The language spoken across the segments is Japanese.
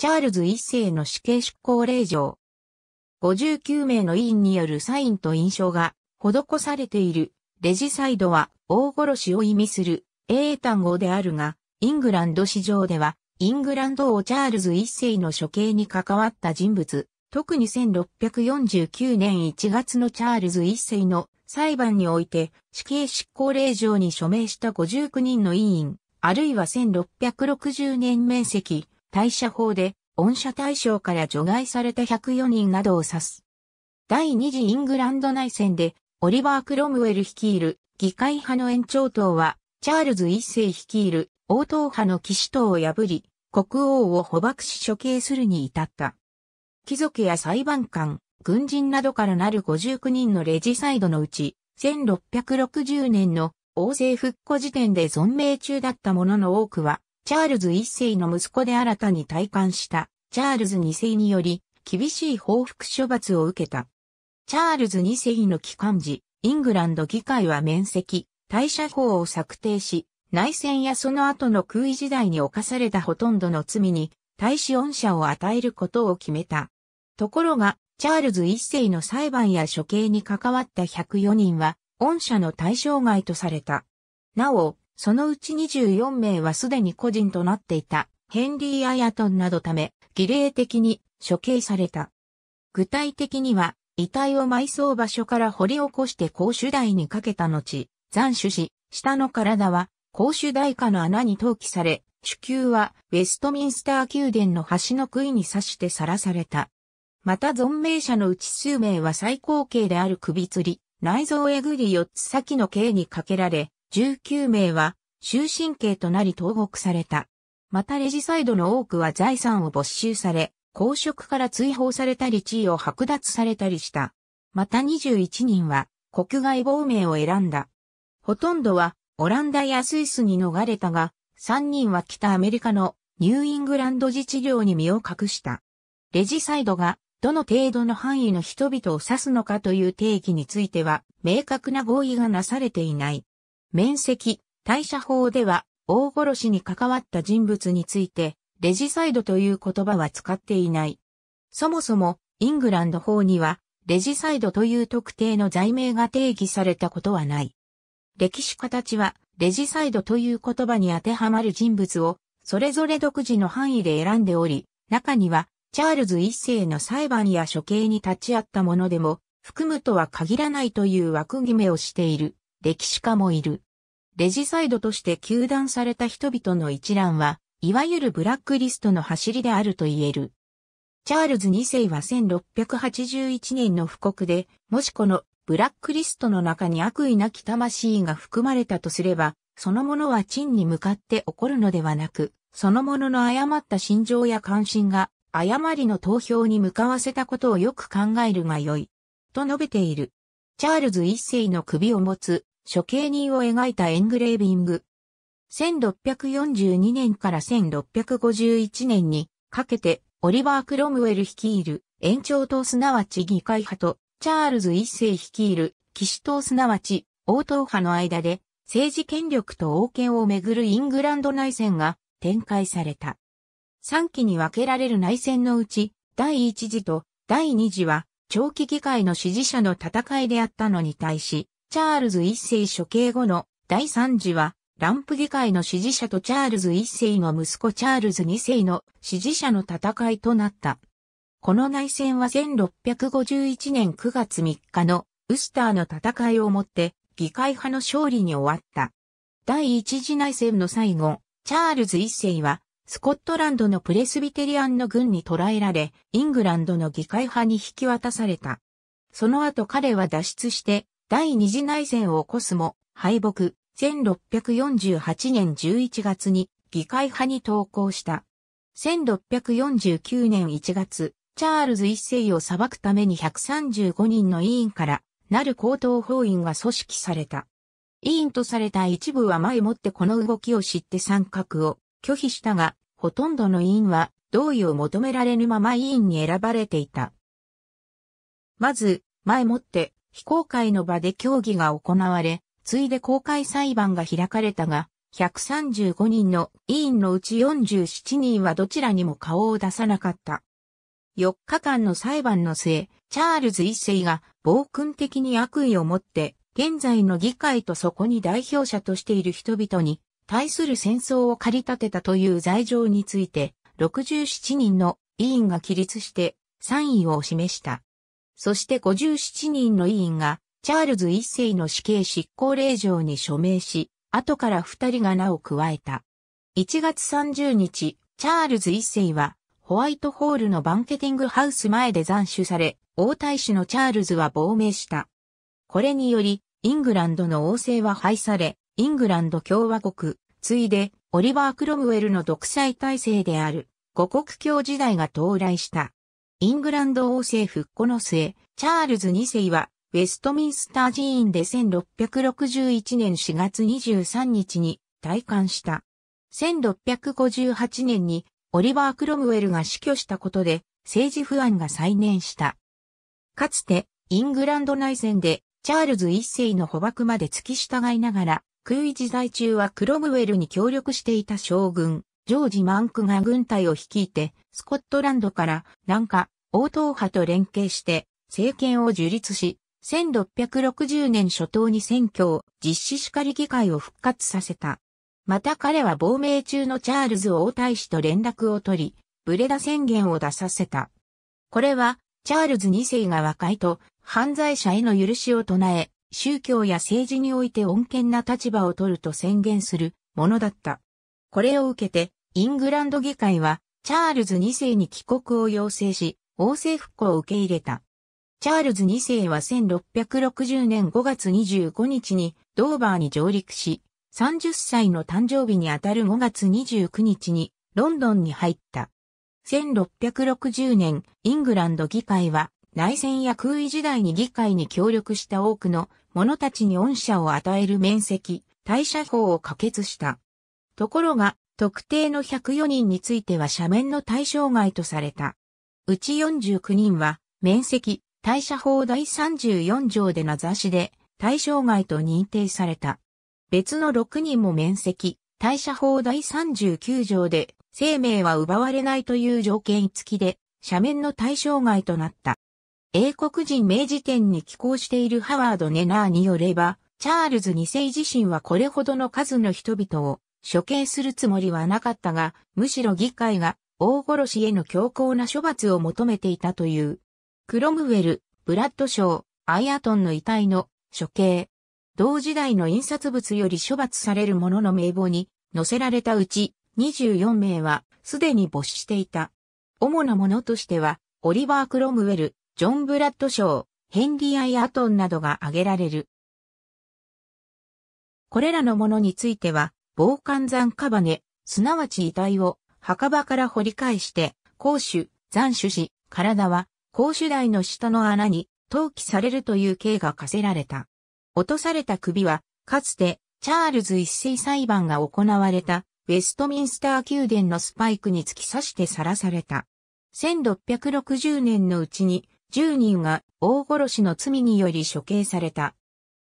チャールズ一世の死刑執行令状。59名の委員によるサインと印象が施されている。レジサイドは大殺しを意味する英単語であるが、イングランド市場では、イングランド王チャールズ一世の処刑に関わった人物、特に1649年1月のチャールズ一世の裁判において死刑執行令状に署名した59人の委員、あるいは1660年面積対社法で、恩赦対象から除外された104人などを指す。第二次イングランド内戦で、オリバー・クロムウェル率いる議会派の延長党は、チャールズ一世率いる王党派の騎士党を破り、国王を捕獲し処刑するに至った。貴族や裁判官、軍人などからなる59人のレジサイドのうち、1660年の王政復古時点で存命中だった者の多くは、チャールズ1世の息子で新たに退官したチャールズ2世により厳しい報復処罰を受けた。チャールズ2世の帰還時、イングランド議会は免責、退社法を策定し、内戦やその後の空位時代に侵されたほとんどの罪に、退死恩赦を与えることを決めた。ところが、チャールズ1世の裁判や処刑に関わった104人は、恩赦の対象外とされた。なお、そのうち24名はすでに個人となっていた、ヘンリー・アヤトンなどため、儀礼的に処刑された。具体的には、遺体を埋葬場所から掘り起こして公主台にかけた後、斬首し、下の体は公主台下の穴に投棄され、主球はウェストミンスター宮殿の橋の杭に刺してさらされた。また存命者のうち数名は最高刑である首吊り、内臓えぐり4つ先の刑にかけられ、19名は終身刑となり投獄された。またレジサイドの多くは財産を没収され、公職から追放されたり地位を剥奪されたりした。また21人は国外亡命を選んだ。ほとんどはオランダやスイスに逃れたが、3人は北アメリカのニューイングランド自治領に身を隠した。レジサイドがどの程度の範囲の人々を指すのかという定義については明確な合意がなされていない。面積、代謝法では、大殺しに関わった人物について、レジサイドという言葉は使っていない。そもそも、イングランド法には、レジサイドという特定の罪名が定義されたことはない。歴史家たちは、レジサイドという言葉に当てはまる人物を、それぞれ独自の範囲で選んでおり、中には、チャールズ一世の裁判や処刑に立ち会ったものでも、含むとは限らないという枠決めをしている。歴史家もいる。レジサイドとして糾弾された人々の一覧は、いわゆるブラックリストの走りであると言える。チャールズ2世は1681年の布告で、もしこのブラックリストの中に悪意なき魂が含まれたとすれば、そのものは陳に向かって起こるのではなく、そのものの誤った心情や関心が、誤りの投票に向かわせたことをよく考えるがよい。と述べている。チャールズ一世の首を持つ処刑人を描いたエングレービング。1642年から1651年にかけてオリバー・クロムウェル率いる延長党すなわち議会派とチャールズ一世率いる騎士党すなわち王党派の間で政治権力と王権をめぐるイングランド内戦が展開された。3期に分けられる内戦のうち第1次と第2次は長期議会の支持者の戦いであったのに対しチャールズ一世処刑後の第3次は、ランプ議会の支持者とチャールズ一世の息子チャールズ二世の支持者の戦いとなった。この内戦は1651年9月3日のウスターの戦いをもって議会派の勝利に終わった。第一次内戦の最後、チャールズ一世はスコットランドのプレスビテリアンの軍に捕らえられ、イングランドの議会派に引き渡された。その後彼は脱出して第二次内戦を起こすも、敗北、1648年11月に議会派に投降した。1649年1月、チャールズ一世を裁くために135人の委員からなる高等法院が組織された。委員とされた一部は前もってこの動きを知って参画を拒否したが、ほとんどの委員は同意を求められぬまま委員に選ばれていた。まず、前もって非公開の場で協議が行われ、ついで公開裁判が開かれたが、135人の委員のうち47人はどちらにも顔を出さなかった。4日間の裁判の末、チャールズ一世が暴君的に悪意を持って、現在の議会とそこに代表者としている人々に対する戦争を借り立てたという罪状について、67人の委員が起立して賛意を示した。そして57人の委員が、チャールズ一世の死刑執行令状に署名し、後から二人が名を加えた。1月30日、チャールズ一世は、ホワイトホールのバンケティングハウス前で斬首され、王太子のチャールズは亡命した。これにより、イングランドの王政は廃され、イングランド共和国、ついで、オリバー・クロムウェルの独裁体制である、五国教時代が到来した。イングランド王政復古の末、チャールズ2世は、ウェストミンスター寺院で1661年4月23日に退官した。1658年にオリバー・クロムウェルが死去したことで政治不安が再燃した。かつてイングランド内戦でチャールズ一世の捕獲まで突き従いながら、空位時代中はクロムウェルに協力していた将軍、ジョージ・マンクが軍隊を率いて、スコットランドから南下、王党派と連携して政権を樹立し、1660年初頭に選挙を実施しかり議会を復活させた。また彼は亡命中のチャールズ王太子と連絡を取り、ブレダ宣言を出させた。これは、チャールズ2世が和解と犯罪者への許しを唱え、宗教や政治において穏健な立場を取ると宣言するものだった。これを受けて、イングランド議会は、チャールズ2世に帰国を要請し、王政復興を受け入れた。チャールズ2世は1660年5月25日にドーバーに上陸し、30歳の誕生日にあたる5月29日にロンドンに入った。1660年、イングランド議会は内戦や空位時代に議会に協力した多くの者たちに恩赦を与える面積、退社法を可決した。ところが、特定の104人については斜面の対象外とされた。うち49人は、面積、対射法第34条で名指しで、対象外と認定された。別の6人も面積、対射法第39条で、生命は奪われないという条件付きで、斜面の対象外となった。英国人名辞典に寄稿しているハワード・ネナーによれば、チャールズ2世自身はこれほどの数の人々を処刑するつもりはなかったが、むしろ議会が大殺しへの強硬な処罰を求めていたという。クロムウェル、ブラッドショー、アイアトンの遺体の処刑。同時代の印刷物より処罰される者の名簿に載せられたうち24名はすでに没していた。主なものとしては、オリバー・クロムウェル、ジョン・ブラッドショー、ヘンリー・アイアトンなどが挙げられる。これらのものについては、防寒山カバネ、すなわち遺体を墓場から掘り返して、公主、残首し、体は公主台の下の穴に投棄されるという刑が課せられた。落とされた首は、かつてチャールズ一世裁判が行われたウェストミンスター宮殿のスパイクに突き刺してさらされた。1660年のうちに10人が大殺しの罪により処刑された。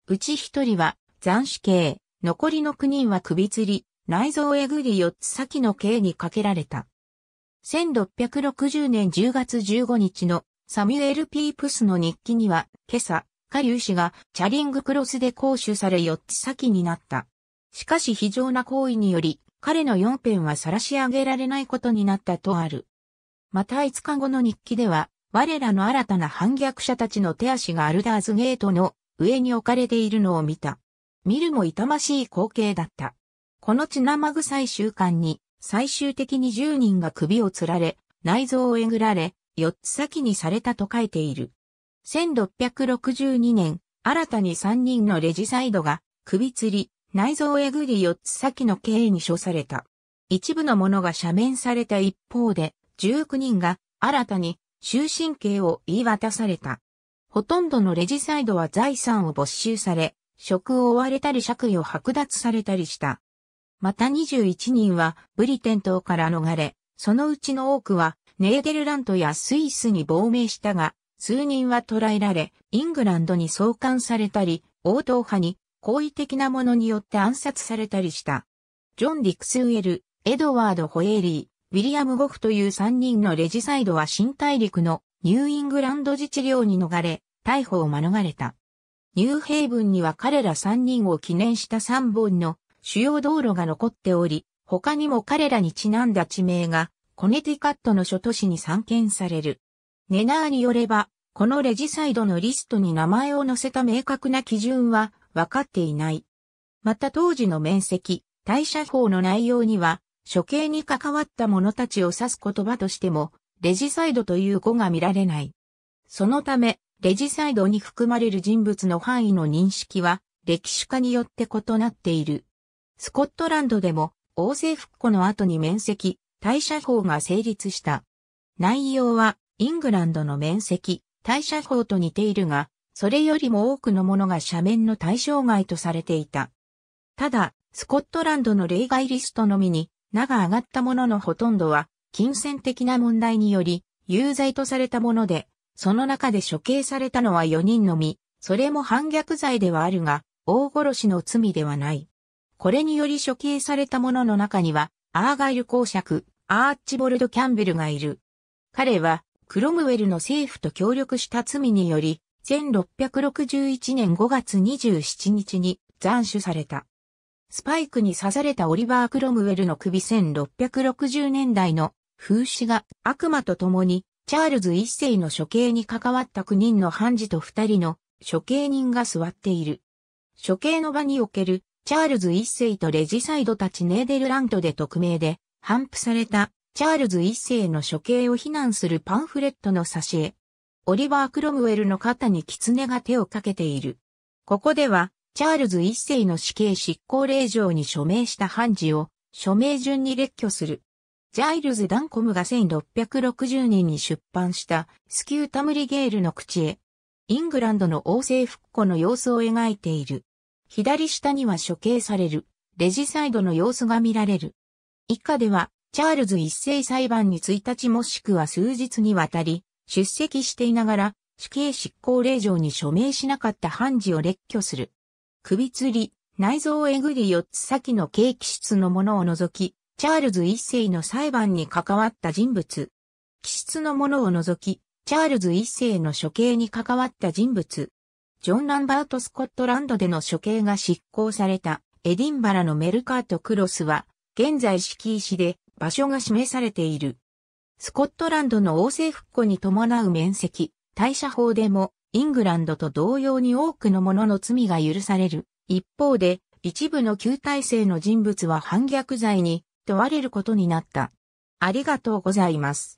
うち1人は斬死刑、残りの9人は首吊り、内臓をえぐり4つ先の刑にかけられた。1660年10月15日のサミュエル・ピープスの日記には、今朝、下流氏がチャリングクロスで講習され4つ先になった。しかし非常な行為により、彼の4ンは晒し上げられないことになったとある。また5日後の日記では、我らの新たな反逆者たちの手足がアルダーズゲートの上に置かれているのを見た。見るも痛ましい光景だった。この血生臭い習慣に、最終的に10人が首を吊られ、内臓をえぐられ、4つ先にされたと書いている。1662年、新たに3人のレジサイドが、首吊り、内臓をえぐり4つ先の刑に処された。一部の者が赦免された一方で、19人が新たに終身刑を言い渡された。ほとんどのレジサイドは財産を没収され、職を追われたり爵位を剥奪されたりした。また21人はブリテン島から逃れ、そのうちの多くはネーデルラントやスイスに亡命したが、数人は捕らえられ、イングランドに送還されたり、王答派に好意的なものによって暗殺されたりした。ジョン・ディクスウェル、エドワード・ホエーリー、ウィリアム・ゴフという3人のレジサイドは新大陸のニューイングランド自治領に逃れ、逮捕を免れた。ニューヘイブンには彼ら3人を記念した3本の主要道路が残っており、他にも彼らにちなんだ地名が、コネティカットの諸都市に散見される。ネナーによれば、このレジサイドのリストに名前を載せた明確な基準は分かっていない。また当時の面積、代謝法の内容には、処刑に関わった者たちを指す言葉としても、レジサイドという語が見られない。そのため、レジサイドに含まれる人物の範囲の認識は、歴史家によって異なっている。スコットランドでも、王政復古の後に面積、退社法が成立した。内容は、イングランドの面積、退社法と似ているが、それよりも多くのものが斜面の対象外とされていた。ただ、スコットランドの例外リストのみに、名が上がったもののほとんどは、金銭的な問題により、有罪とされたもので、その中で処刑されたのは4人のみ、それも反逆罪ではあるが、大殺しの罪ではない。これにより処刑された者の中には、アーガイル公爵、アーチボルド・キャンベルがいる。彼は、クロムウェルの政府と協力した罪により、1661年5月27日に斬首された。スパイクに刺されたオリバー・クロムウェルの首1660年代の風刺が悪魔と共にチャールズ一世の処刑に関わった9人の判事と2人の処刑人が座っている。処刑の場におけるチャールズ一世とレジサイドたちネーデルラントで匿名で頒布されたチャールズ一世の処刑を非難するパンフレットの挿絵。オリバー・クロムウェルの肩に狐が手をかけている。ここでは、チャールズ一世の死刑執行令状に署名した判事を署名順に列挙する。ジャイルズ・ダンコムが1660年に出版したスキュータムリゲールの口へ、イングランドの王政復古の様子を描いている。左下には処刑される、レジサイドの様子が見られる。以下では、チャールズ一世裁判に1日もしくは数日にわたり、出席していながら、死刑執行令状に署名しなかった判事を列挙する。首吊り、内臓をえぐり4つ先の刑気質のものを除き、チャールズ一世の裁判に関わった人物。気質のものを除き、チャールズ一世の処刑に関わった人物。ジョン・ランバート・スコットランドでの処刑が執行されたエディンバラのメルカート・クロスは、現在敷石で場所が示されている。スコットランドの王政復古に伴う面積、大社法でも、イングランドと同様に多くのものの罪が許される。一方で、一部の旧体制の人物は反逆罪に問われることになった。ありがとうございます。